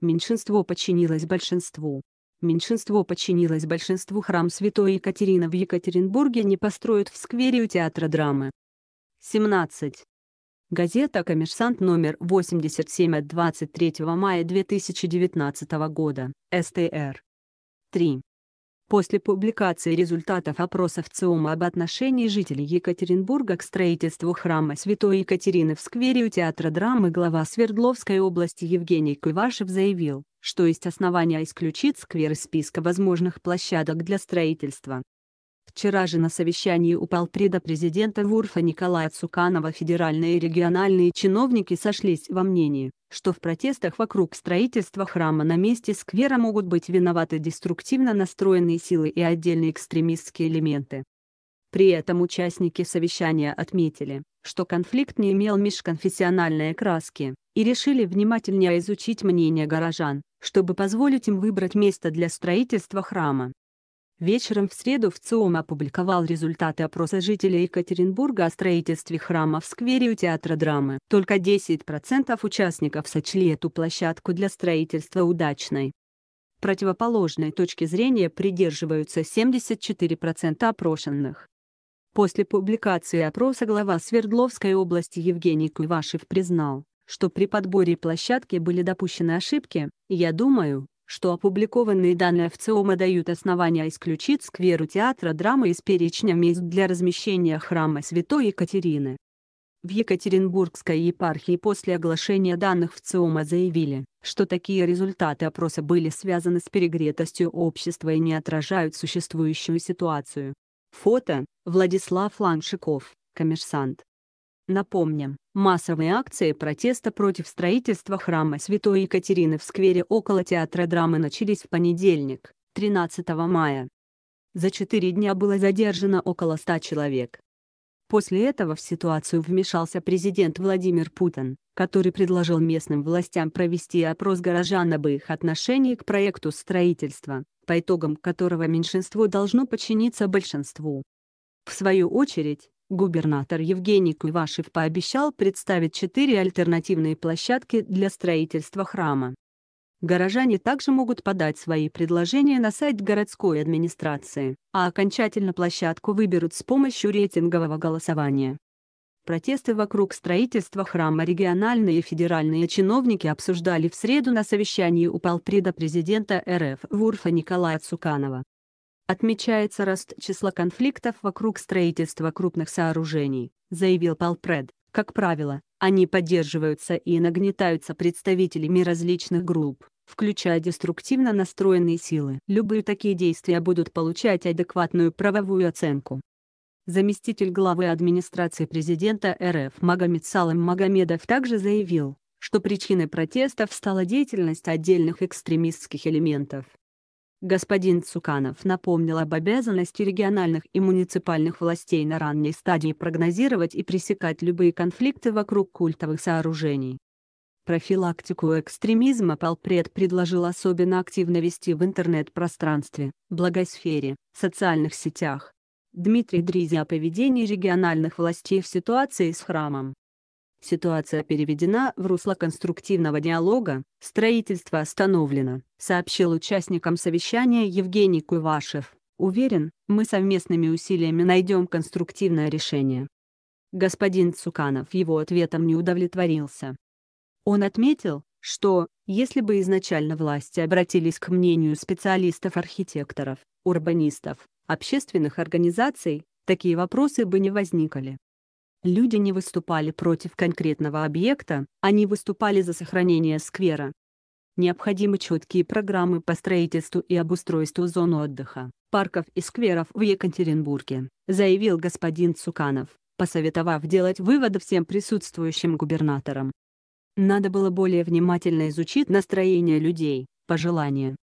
Меньшинство подчинилось большинству. Меньшинство подчинилось большинству храм Святой Екатерины в Екатеринбурге не построят в сквере у театра драмы. 17. Газета «Коммерсант» номер 87 от 23 мая 2019 года, СТР. 3. После публикации результатов опросов ЦИОМа об отношении жителей Екатеринбурга к строительству храма Святой Екатерины в сквере у Театра драмы глава Свердловской области Евгений Куйвашев заявил, что есть основания исключить сквер из списка возможных площадок для строительства. Вчера же на совещании у полпреда президента Вурфа Николая Цуканова федеральные и региональные чиновники сошлись во мнении, что в протестах вокруг строительства храма на месте сквера могут быть виноваты деструктивно настроенные силы и отдельные экстремистские элементы. При этом участники совещания отметили, что конфликт не имел межконфессиональной краски, и решили внимательнее изучить мнение горожан, чтобы позволить им выбрать место для строительства храма. Вечером в среду в ЦИОМ опубликовал результаты опроса жителей Екатеринбурга о строительстве храма в сквере у театра драмы. Только 10% участников сочли эту площадку для строительства удачной. Противоположной точки зрения придерживаются 74% опрошенных. После публикации опроса глава Свердловской области Евгений Куйвашев признал, что при подборе площадки были допущены ошибки, и я думаю, что опубликованные данные ВЦИОМа дают основания исключить скверу театра драмы из перечня мест для размещения храма Святой Екатерины. В Екатеринбургской епархии после оглашения данных ВЦИОМа заявили, что такие результаты опроса были связаны с перегретостью общества и не отражают существующую ситуацию. Фото – Владислав Ланшиков, коммерсант. Напомним, массовые акции протеста против строительства храма Святой Екатерины в сквере около театра драмы начались в понедельник, 13 мая. За четыре дня было задержано около 100 человек. После этого в ситуацию вмешался президент Владимир Путин, который предложил местным властям провести опрос горожан об их отношении к проекту строительства, по итогам которого меньшинство должно подчиниться большинству. В свою очередь, Губернатор Евгений Куйвашев пообещал представить четыре альтернативные площадки для строительства храма. Горожане также могут подать свои предложения на сайт городской администрации, а окончательно площадку выберут с помощью рейтингового голосования. Протесты вокруг строительства храма региональные и федеральные чиновники обсуждали в среду на совещании у полпреда президента РФ Вурфа Николая Цуканова. Отмечается рост числа конфликтов вокруг строительства крупных сооружений, заявил Палпред. Как правило, они поддерживаются и нагнетаются представителями различных групп, включая деструктивно настроенные силы. Любые такие действия будут получать адекватную правовую оценку. Заместитель главы администрации президента РФ Магомед Салам Магомедов также заявил, что причиной протестов стала деятельность отдельных экстремистских элементов, Господин Цуканов напомнил об обязанности региональных и муниципальных властей на ранней стадии прогнозировать и пресекать любые конфликты вокруг культовых сооружений. Профилактику экстремизма Полпред предложил особенно активно вести в интернет-пространстве, благосфере, социальных сетях. Дмитрий Дризя о поведении региональных властей в ситуации с храмом. Ситуация переведена в русло конструктивного диалога, строительство остановлено, сообщил участникам совещания Евгений Куйвашев. Уверен, мы совместными усилиями найдем конструктивное решение. Господин Цуканов его ответом не удовлетворился. Он отметил, что, если бы изначально власти обратились к мнению специалистов-архитекторов, урбанистов, общественных организаций, такие вопросы бы не возникали. Люди не выступали против конкретного объекта, они выступали за сохранение сквера. Необходимы четкие программы по строительству и обустройству зон отдыха, парков и скверов в Екатеринбурге, заявил господин Цуканов, посоветовав делать выводы всем присутствующим губернаторам. Надо было более внимательно изучить настроение людей, пожелания.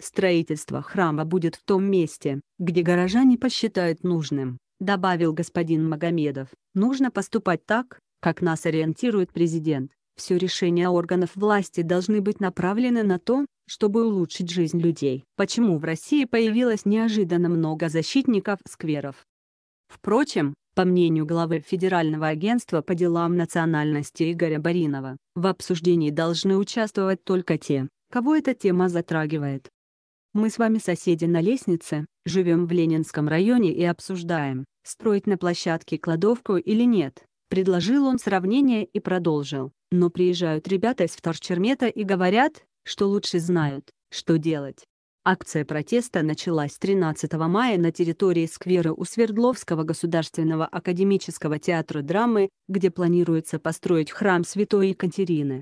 Строительство храма будет в том месте, где горожане посчитают нужным. — добавил господин Магомедов, — нужно поступать так, как нас ориентирует президент. Все решения органов власти должны быть направлены на то, чтобы улучшить жизнь людей. Почему в России появилось неожиданно много защитников скверов? Впрочем, по мнению главы Федерального агентства по делам национальности Игоря Баринова, в обсуждении должны участвовать только те, кого эта тема затрагивает. Мы с вами соседи на лестнице, живем в Ленинском районе и обсуждаем, строить на площадке кладовку или нет. Предложил он сравнение и продолжил. Но приезжают ребята из вторчермета и говорят, что лучше знают, что делать. Акция протеста началась 13 мая на территории сквера у Свердловского государственного академического театра драмы, где планируется построить храм Святой Екатерины.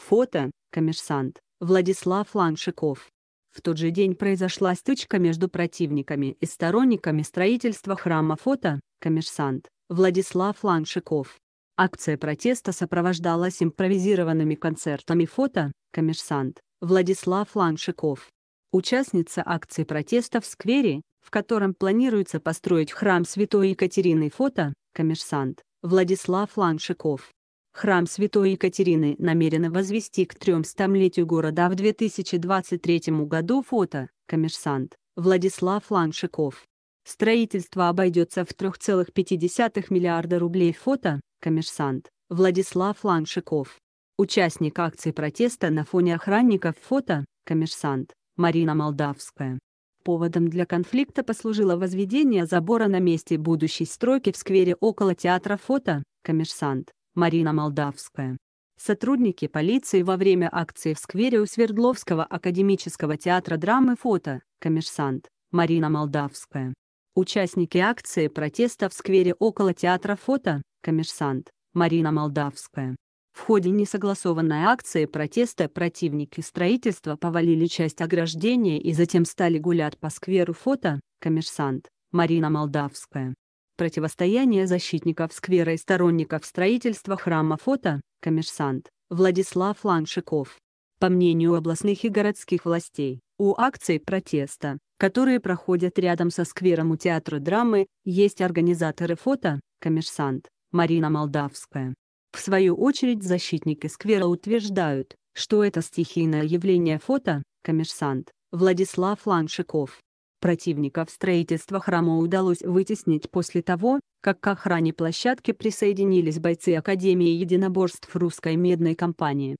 Фото, коммерсант, Владислав Ланшиков. В тот же день произошла стычка между противниками и сторонниками строительства храма фото «Коммерсант» Владислав Ланшиков. Акция протеста сопровождалась импровизированными концертами фото «Коммерсант» Владислав Ланшиков. Участница акции протеста в сквере, в котором планируется построить храм святой Екатерины фото «Коммерсант» Владислав Ланшиков храм святой Екатерины намерены возвести к 300-летию города в 2023 году фото, коммерсант, Владислав Ланшиков. Строительство обойдется в 3,5 миллиарда рублей фото, коммерсант, Владислав Ланшиков. Участник акции протеста на фоне охранников фото, коммерсант, Марина Молдавская. Поводом для конфликта послужило возведение забора на месте будущей стройки в сквере около театра фото, коммерсант, Марина Молдавская. Сотрудники полиции во время акции в сквере у Свердловского академического театра драмы фото, коммерсант, Марина Молдавская. Участники акции протеста в сквере около театра фото, коммерсант, Марина Молдавская. В ходе несогласованной акции протеста противники строительства повалили часть ограждения и затем стали гулять по скверу фото, коммерсант, Марина Молдавская. Противостояние защитников сквера и сторонников строительства храма фото, коммерсант, Владислав Ланшиков. По мнению областных и городских властей, у акций протеста, которые проходят рядом со сквером у театра драмы, есть организаторы фото, коммерсант, Марина Молдавская. В свою очередь защитники сквера утверждают, что это стихийное явление фото, коммерсант, Владислав Ланшиков. Противников строительства храма удалось вытеснить после того, как к охране площадки присоединились бойцы Академии единоборств русской медной компании.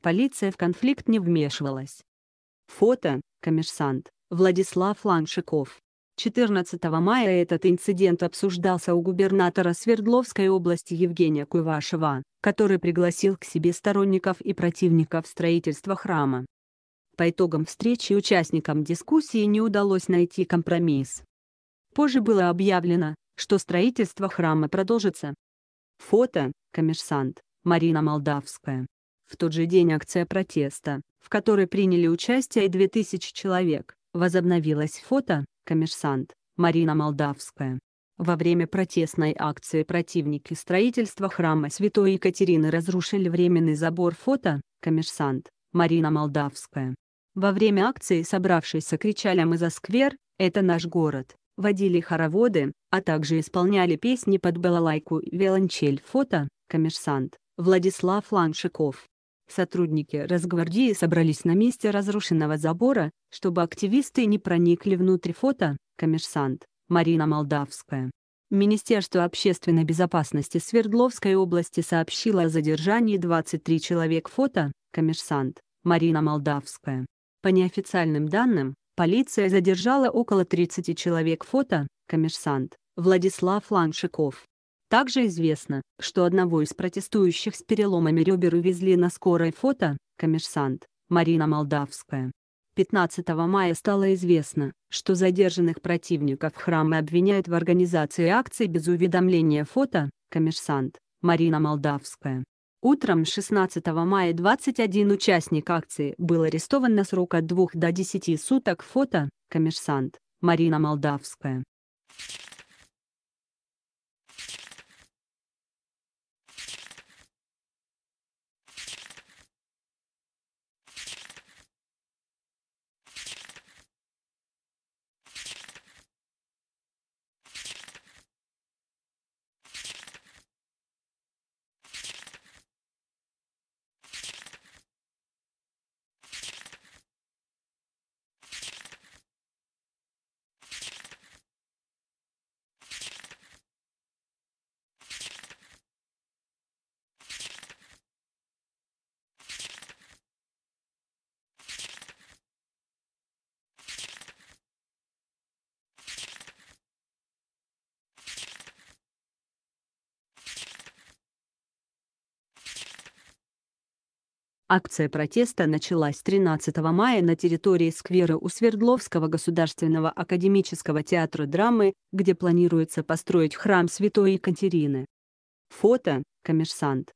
Полиция в конфликт не вмешивалась. Фото, коммерсант, Владислав Ланшиков. 14 мая этот инцидент обсуждался у губернатора Свердловской области Евгения Куйвашева, который пригласил к себе сторонников и противников строительства храма. По итогам встречи участникам дискуссии не удалось найти компромисс. Позже было объявлено, что строительство храма продолжится. Фото, коммерсант, Марина Молдавская. В тот же день акция протеста, в которой приняли участие и 2000 человек, возобновилась фото, коммерсант, Марина Молдавская. Во время протестной акции противники строительства храма Святой Екатерины разрушили временный забор фото, коммерсант, Марина Молдавская. Во время акции собравшиеся кричали «Мы за сквер! Это наш город!» водили хороводы, а также исполняли песни под балалайку и Фото, коммерсант, Владислав Ланшиков. Сотрудники Росгвардии собрались на месте разрушенного забора, чтобы активисты не проникли внутрь фото, коммерсант, Марина Молдавская. Министерство общественной безопасности Свердловской области сообщило о задержании 23 человек фото, коммерсант, Марина Молдавская. По неофициальным данным, полиция задержала около 30 человек фото, коммерсант, Владислав Ланшиков. Также известно, что одного из протестующих с переломами ребер увезли на скорой фото, коммерсант, Марина Молдавская. 15 мая стало известно, что задержанных противников храма обвиняют в организации акции без уведомления фото, коммерсант, Марина Молдавская. Утром 16 мая 21 участник акции был арестован на срок от 2 до 10 суток фото «Коммерсант» Марина Молдавская. Акция протеста началась 13 мая на территории сквера у Свердловского государственного академического театра драмы, где планируется построить храм Святой Екатерины. Фото – коммерсант.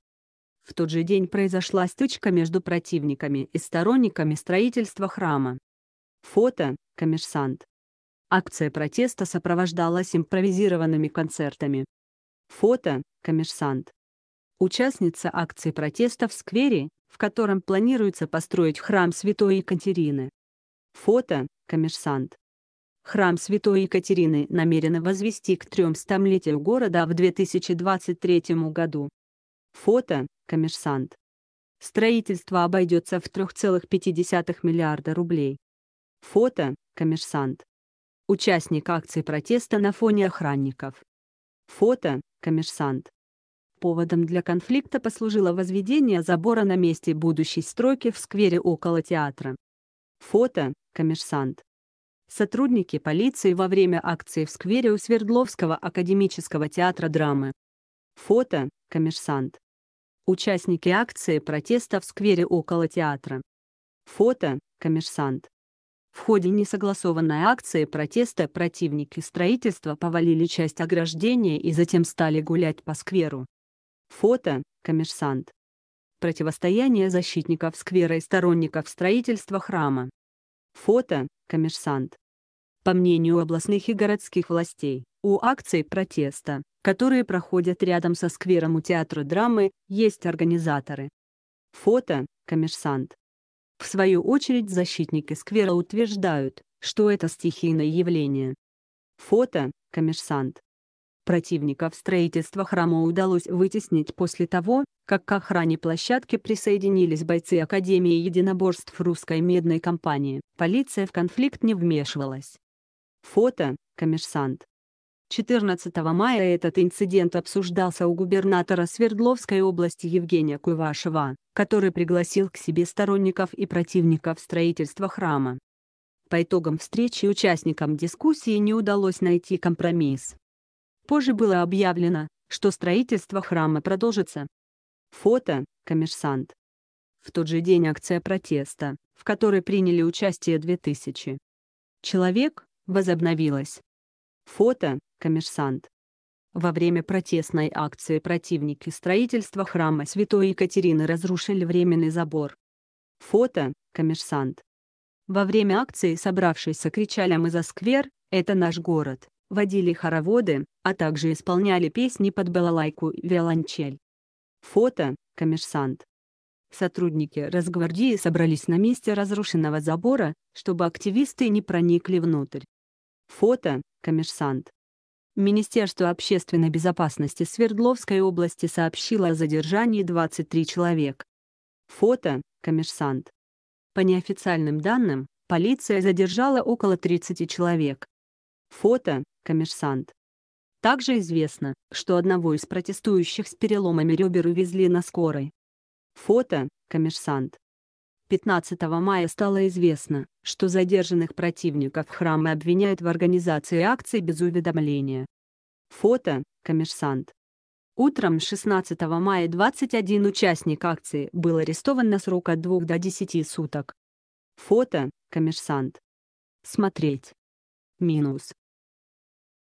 В тот же день произошла стычка между противниками и сторонниками строительства храма. Фото – коммерсант. Акция протеста сопровождалась импровизированными концертами. Фото – коммерсант. Участница акции протеста в сквере в котором планируется построить храм Святой Екатерины. Фото, коммерсант. Храм Святой Екатерины намерены возвести к 300-летию города в 2023 году. Фото, коммерсант. Строительство обойдется в 3,5 миллиарда рублей. Фото, коммерсант. Участник акции протеста на фоне охранников. Фото, коммерсант. Поводом для конфликта послужило возведение забора на месте будущей стройки в сквере около театра. Фото, коммерсант. Сотрудники полиции во время акции в сквере у Свердловского академического театра драмы. Фото, коммерсант. Участники акции протеста в сквере около театра. Фото, коммерсант. В ходе несогласованной акции протеста противники строительства повалили часть ограждения и затем стали гулять по скверу. Фото «Коммерсант». Противостояние защитников сквера и сторонников строительства храма. Фото «Коммерсант». По мнению областных и городских властей, у акций протеста, которые проходят рядом со сквером у театра драмы, есть организаторы. Фото «Коммерсант». В свою очередь защитники сквера утверждают, что это стихийное явление. Фото «Коммерсант». Противников строительства храма удалось вытеснить после того, как к охране площадки присоединились бойцы Академии единоборств русской медной компании. Полиция в конфликт не вмешивалась. Фото, коммерсант. 14 мая этот инцидент обсуждался у губернатора Свердловской области Евгения Куйвашева, который пригласил к себе сторонников и противников строительства храма. По итогам встречи участникам дискуссии не удалось найти компромисс, Позже было объявлено, что строительство храма продолжится. Фото – коммерсант. В тот же день акция протеста, в которой приняли участие 2000. Человек возобновилась. Фото – коммерсант. Во время протестной акции противники строительства храма Святой Екатерины разрушили временный забор. Фото – коммерсант. Во время акции собравшиеся кричали «Мы за сквер, это наш город» водили хороводы, а также исполняли песни под балалайку и виолончель. Фото — коммерсант. Сотрудники разгвардии собрались на месте разрушенного забора, чтобы активисты не проникли внутрь. Фото — коммерсант. Министерство общественной безопасности Свердловской области сообщило о задержании 23 человек. Фото — коммерсант. По неофициальным данным, полиция задержала около 30 человек. Фото – коммерсант. Также известно, что одного из протестующих с переломами ребер увезли на скорой. Фото – коммерсант. 15 мая стало известно, что задержанных противников храма обвиняют в организации акции без уведомления. Фото – коммерсант. Утром 16 мая 21 участник акции был арестован на срок от 2 до 10 суток. Фото – коммерсант. Смотреть минус